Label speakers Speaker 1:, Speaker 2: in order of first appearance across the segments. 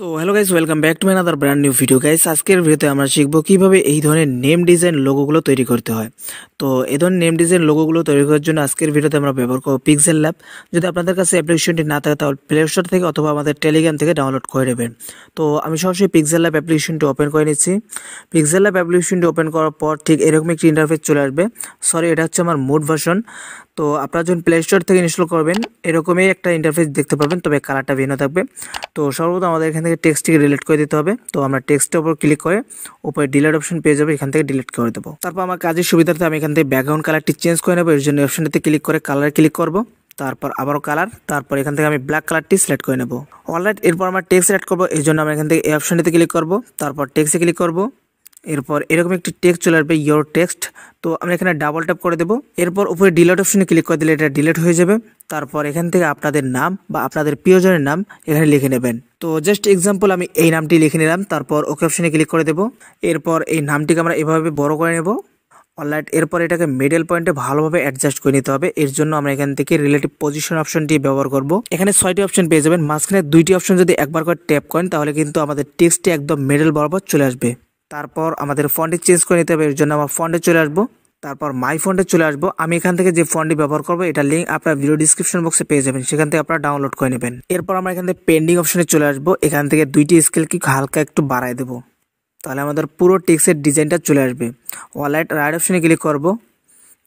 Speaker 1: so hello guys welcome back to other brand new video guys আজকের ভিডিওতে আমরা শিখবো কীভাবে এই ধরনের নেম ডিজাইন লোগোগুলো তৈরি করতে হয় তো এই ধরনের নেম ডিজাইন লোগোগুলো তৈরি করার জন্য আজকের ভিডিওতে আমরা ব্যবহার করবো পিক্সেল ল্যাব যদি আপনাদের কাছে অ্যাপ্লিকেশনটি না থাকে তাহলে প্লে স্টোর থেকে অথবা আমাদের টেলিগ্রাম থেকে ডাউনলোড করে নেবেন তো আমি সরাসরি পিক্সেল ল্যাব অ্যাপ্লিকেশনটি ওপেন করে নিচ্ছি পিক্সেল ল্যাব অ্যাপ্লিকেশনটি ওপেন করার পর ঠিক এরকম একটি ইন্টারফেস চলে আসবে সরি এটা হচ্ছে আমার মুড ভার্সন তো আপনারা যখন প্লে স্টোর থেকে ইনস্টল করবেন এরকমই একটা ইন্টারফেস দেখতে পাবেন তবে কালারটা ভিন্ন থাকবে তো সর্বদা আমাদের এখানে থেকে টেক্সটটিকে ডিলিট করে দিতে হবে তো আমরা টেক্সটের উপর ক্লিক করে উপরে ডিলিট অপশন পেয়ে যাবো এখান থেকে ডিলিট করে দেবো তারপর আমার কাজের সুবিধার্থে আমি এখান থেকে ব্যাকগ্রাউন্ড কালারটি চেঞ্জ করে নেবো এর জন্য অপশনটিতে ক্লিক করে কালার ক্লিক করবো তারপর আবারও কালার তারপর এখান থেকে আমি ব্ল্যাক কালারটি সিলেক্ট করে নেব অলরাইট এরপর আমার টেক্সট অ্যাড করবো এই জন্য আমি এখান থেকে এই অপশনটিতে ক্লিক করবো তারপর টেক্সে ক্লিক করবো এরপর এরকম একটি টেক্সট চলে আসবে ইয়োর টেক্সট তো আমরা এখানে ডাবল ট্যাপ করে দেবো এরপর উপরে ডিলেট অপশনে ক্লিক করে দিলে এটা ডিলেট হয়ে যাবে তারপর এখান থেকে আপনাদের নাম বা আপনাদের প্রিয়জনের নাম এখানে লিখে নেবেন তো জাস্ট এক্সাম্পল আমি এই নামটি লিখে নিলাম তারপর ওকে অপশনে ক্লিক করে দেবো এরপর এই নামটিকে আমরা এভাবে বড় করে নেব অনলাইট এরপর এটাকে মিডল পয়েন্টে ভালোভাবে অ্যাডজাস্ট করে নিতে হবে এর জন্য আমরা এখান থেকে রিলেটিভ পজিশন অপশনটি ব্যবহার করব এখানে ছয়টি অপশন পেয়ে যাবেন মাঝখানে দুইটি অপশন যদি একবার করে ট্যাপ করেন তাহলে কিন্তু আমাদের টেক্সটটি একদম মেডেল বরাবর চলে আসবে তারপর আমাদের ফন্ডে চেঞ্জ করে নিতে হবে এর জন্য আমার ফন্টে চলে আসবো তারপর মাই ফন্টে চলে আসবো আমি এখান থেকে যে ফন্ডে ব্যবহার করবো এটা লিঙ্ক আপনার ভিডিও ডিসক্রিপশন বক্সে পেয়ে যাবেন সেখান থেকে আপনারা ডাউনলোড করে নেবেন এরপর আমরা এখান থেকে পেন্ডিং অপশনে চলে আসবো এখান থেকে দুইটি স্কেল কি হালকা একটু বাড়াই দেবো তাহলে আমাদের পুরো টেক্সের ডিজাইনটা চলে আসবে ওয়ালাইট রাইট অপশনে ক্লিক করব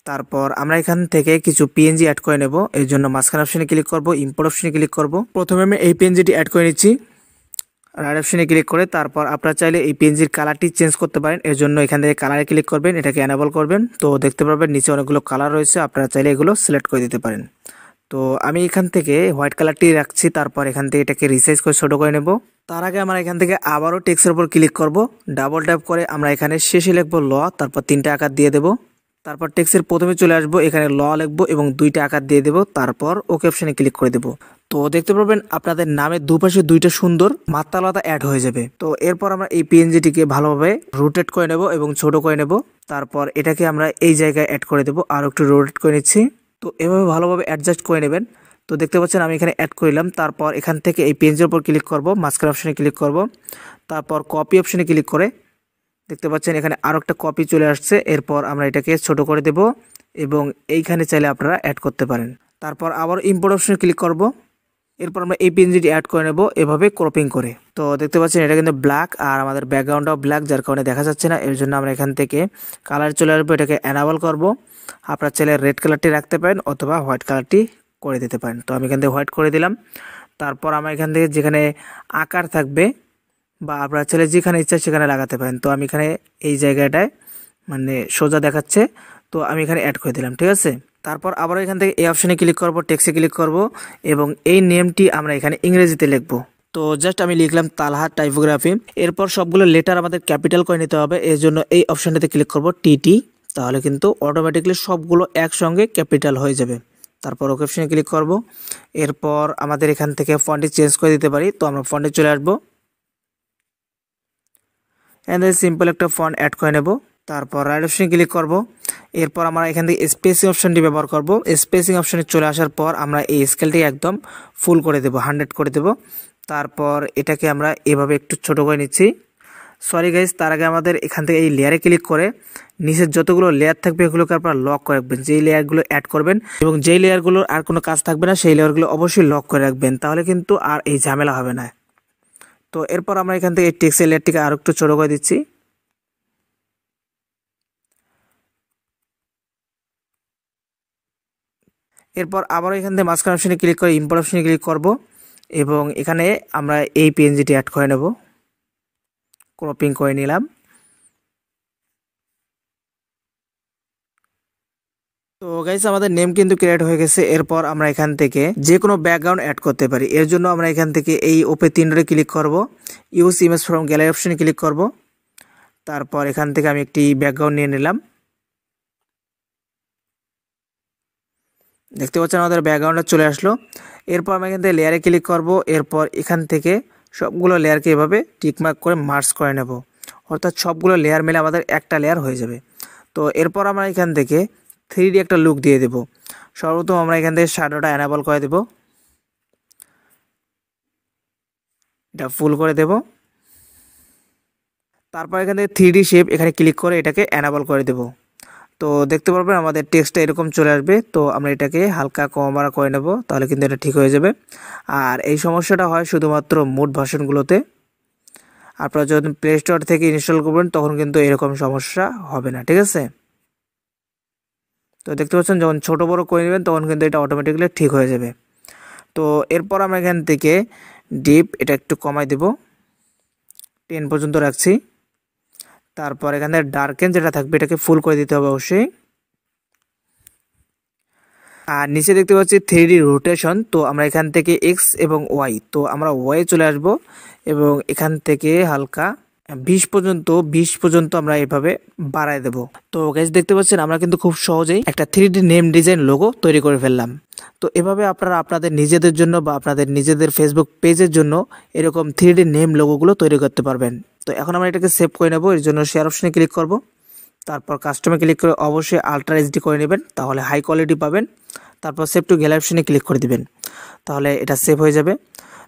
Speaker 1: তারপর আমরা এখান থেকে কিছু পিএনজি অ্যাড করে নেব এর জন্য মাঝখান অপশনে ক্লিক করব ইম্পোর্ট অপশনে ক্লিক করব প্রথমে আমি এই পিএনজিটি অ্যাড করে নিচ্ছি রাইট অপশনে ক্লিক করে তারপর আপনারা চাইলে এই পেনজির কালারটি চেঞ্জ করতে পারেন এর জন্য এখান থেকে কালারে ক্লিক করবেন এটাকে অ্যানাবল করবেন তো দেখতে পাবেন নিচে অনেকগুলো কালার রয়েছে আপনারা চাইলে এগুলো সিলেক্ট করে দিতে পারেন তো আমি এখান থেকে হোয়াইট কালারটি রাখছি তারপর এখান থেকে এটাকে রিসাইজ করে ছোটো করে নেব তার আগে আমরা এখান থেকে আবারও টেক্সের উপর ক্লিক করব ডাবল ট্যাপ করে আমরা এখানে শেষে লিখবো ল তারপর তিনটা আকার দিয়ে দেব তারপর টেক্সের প্রথমে চলে আসবো এখানে ল লিখবো এবং দুইটা আকার দিয়ে দেব তারপর ওকে অপশানে ক্লিক করে দেবো তো দেখতে পারবেন আপনাদের নামের দুপাশে দুইটা সুন্দর মাত্রালতা অ্যাড হয়ে যাবে তো এরপর আমরা এই পিএনজিটিকে ভালোভাবে রোটেট করে নেব এবং ছোট করে নেব তারপর এটাকে আমরা এই জায়গায় অ্যাড করে দেবো আর একটু রোটেট করে নিচ্ছি তো এভাবে ভালোভাবে অ্যাডজাস্ট করে নেবেন তো দেখতে পাচ্ছেন আমি এখানে অ্যাড করলাম তারপর এখান থেকে এই পিএনজির উপর ক্লিক করব মাস্কার অপশানে ক্লিক করব তারপর কপি অপশানে ক্লিক করে দেখতে পাচ্ছেন এখানে আরও একটা কপি চলে আসছে এরপর আমরা এটাকে ছোট করে দেব এবং এইখানে চাইলে আপনারা অ্যাড করতে পারেন তারপর আবার ইম্পোর্ট অপশানে ক্লিক করব এরপর আমরা এই পেন্সিলটি অ্যাড করে নেবো এভাবে ক্রপিং করে তো দেখতে পাচ্ছেন এটা কিন্তু ব্ল্যাক আর আমাদের ব্যাকগ্রাউন্ডটাও ব্ল্যাক যার কারণে দেখা যাচ্ছে না এর জন্য আমরা এখান থেকে কালার চলে আসবো এটাকে অ্যানাবল করবো আপনার ছেলে রেড কালারটি রাখতে পারেন অথবা হোয়াইট কালারটি করে দিতে পারেন তো আমি এখান থেকে হোয়াইট করে দিলাম তারপর আমার এখান থেকে যেখানে আকার থাকবে বা আপনার ছেলে যেখানে ইচ্ছা সেখানে লাগাতে পারেন তো আমি এখানে এই জায়গাটায় মানে সোজা দেখাচ্ছে তো আমি এখানে অ্যাড করে দিলাম ঠিক আছে তারপর আবার এখান থেকে এই অপশনে ক্লিক করব টেক্সে ক্লিক করব এবং এই নেমটি আমরা এখানে ইংরেজিতে লিখব তো জাস্ট আমি লিখলাম তালহা টাইপোগ্রাফি এরপর সবগুলো লেটার আমাদের ক্যাপিটাল করে নিতে হবে এর জন্য এই অপশনটিতে ক্লিক করব টিটি তাহলে কিন্তু অটোমেটিকলি সবগুলো একসঙ্গে ক্যাপিটাল হয়ে যাবে তারপর ওকে অপশনে ক্লিক করব এরপর আমাদের এখান থেকে ফন্ডে চেঞ্জ করে দিতে পারি তো আমরা ফন্ডে চলে আসবো অ্যান্ড সিম্পল একটা ফন্ড অ্যাড করে নেবো তারপর রাইট অপশন ক্লিক করব এরপর আমরা এখান থেকে স্পেসিং অপশনটি ব্যবহার করব স্পেসিং অপশনে চলে আসার পর আমরা এই স্কেলটি একদম ফুল করে দেব হান্ড্রেড করে দেব তারপর এটাকে আমরা এভাবে একটু ছোট করে নিচ্ছি সরি গাইজ তার আগে আমাদের এখান থেকে এই লেয়ারে ক্লিক করে নিচের যতগুলো লেয়ার থাকবে এগুলোকে আপনারা লক করে রাখবেন যেই লেয়ারগুলো অ্যাড করবেন এবং যেই লেয়ারগুলোর আর কোনো কাজ থাকবে না সেই লেয়ারগুলো অবশ্যই লক করে রাখবেন তাহলে কিন্তু আর এই ঝামেলা হবে না তো এরপর আমরা এখান থেকে এই টেক্সের লেয়ারটিকে আরও একটু ছোটো করে দিচ্ছি এরপর আবারও এখান থেকে মাঝখান অপশনে ক্লিক করে ইম্পোর্ট অপশনে ক্লিক করব এবং এখানে আমরা এই পিএনজিটি অ্যাড করে নেব ক্রপিং করে নিলাম তো গাইস আমাদের নেম কিন্তু ক্রিয়েট হয়ে গেছে এরপর আমরা এখান থেকে যে কোনো ব্যাকগ্রাউন্ড অ্যাড করতে পারি এর জন্য আমরা এখান থেকে এই ওপে তিনটে ক্লিক করব ইউজ ইমেজ ফ্রম গ্যালারি অপশনে ক্লিক করব তারপর এখান থেকে আমি একটি ব্যাকগ্রাউন্ড নিয়ে নিলাম দেখতে পাচ্ছেন আমাদের ব্যাকগ্রাউন্ডটা চলে আসলো এরপর আমি এখান থেকে লেয়ারে ক্লিক করব এরপর এখান থেকে সবগুলো লেয়ারকে এভাবে টিকমার্ক করে মার্চ করে নেব অর্থাৎ সবগুলো লেয়ার মিলে আমাদের একটা লেয়ার হয়ে যাবে তো এরপর আমরা এখান থেকে থ্রি একটা লুক দিয়ে দেব সর্বপ্রথম আমরা এখান থেকে শাডোটা অ্যানাবল করে দেব এটা ফুল করে দেব তারপর এখান থেকে থ্রি শেপ এখানে ক্লিক করে এটাকে অ্যানাবল করে দেবো তো দেখতে পারবেন আমাদের টেক্সটটা এরকম চলে আসবে তো আমরা এটাকে হালকা কমাবাড়া করে নেব তাহলে কিন্তু এটা ঠিক হয়ে যাবে আর এই সমস্যাটা হয় শুধুমাত্র মোট ভাষণগুলোতে আপনারা যখন প্লে স্টোর থেকে ইনস্টল করবেন তখন কিন্তু এরকম সমস্যা হবে না ঠিক আছে তো দেখতে পাচ্ছেন যখন ছোটো বড়ো করে নেবেন তখন কিন্তু এটা অটোমেটিক্যালি ঠিক হয়ে যাবে তো এরপর আমরা এখান থেকে ডিপ এটা একটু কমাই দেব টেন পর্যন্ত রাখছি তারপর এখানে ডার্কেন যেটা থাকবে এটাকে ফুল করে দিতে হবে অবশ্যই আর নিচে দেখতে পাচ্ছি থ্রি রোটেশন তো আমরা এখান থেকে এক্স এবং ওয়াই তো আমরা ওয়াই চলে আসব এবং এখান থেকে হালকা বিশ পর্যন্ত বিশ পর্যন্ত আমরা এভাবে বাড়ায় দেব তো গ্যাস দেখতে পাচ্ছেন আমরা কিন্তু খুব সহজেই একটা থ্রি নেম ডিজাইন লোগো তৈরি করে ফেললাম তো এভাবে আপনারা আপনাদের নিজেদের জন্য বা আপনাদের নিজেদের ফেসবুক পেজের জন্য এরকম থ্রি ডি নেম লোগোগুলো তৈরি করতে পারবেন তো এখন আমরা এটাকে সেভ করে নেব এর জন্য শেয়ার অপশনে ক্লিক করব তারপর কাস্টমে ক্লিক করে অবশ্যই আলট্রা এইচডি করে নেবেন তাহলে হাই কোয়ালিটি পাবেন তারপর সেভ টু গ্যালারি অপশনে ক্লিক করে দেবেন তাহলে এটা সেভ হয়ে যাবে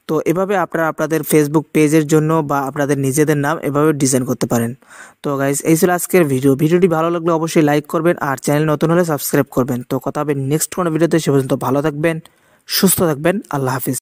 Speaker 1: তো এভাবে আপনারা আপনাদের ফেসবুক পেজের জন্য বা আপনাদের নিজেদের নাম এভাবে ডিজাইন করতে পারেন তো গাইজ এই ছিল আজকের ভিডিও ভিডিওটি ভালো লাগলে অবশ্যই লাইক করবেন আর চ্যানেল নতুন হলে সাবস্ক্রাইব করবেন তো কথা হবে নেক্সট কোনো ভিডিওতে সে পর্যন্ত ভালো থাকবেন সুস্থ থাকবেন আল্লাহ হাফিজ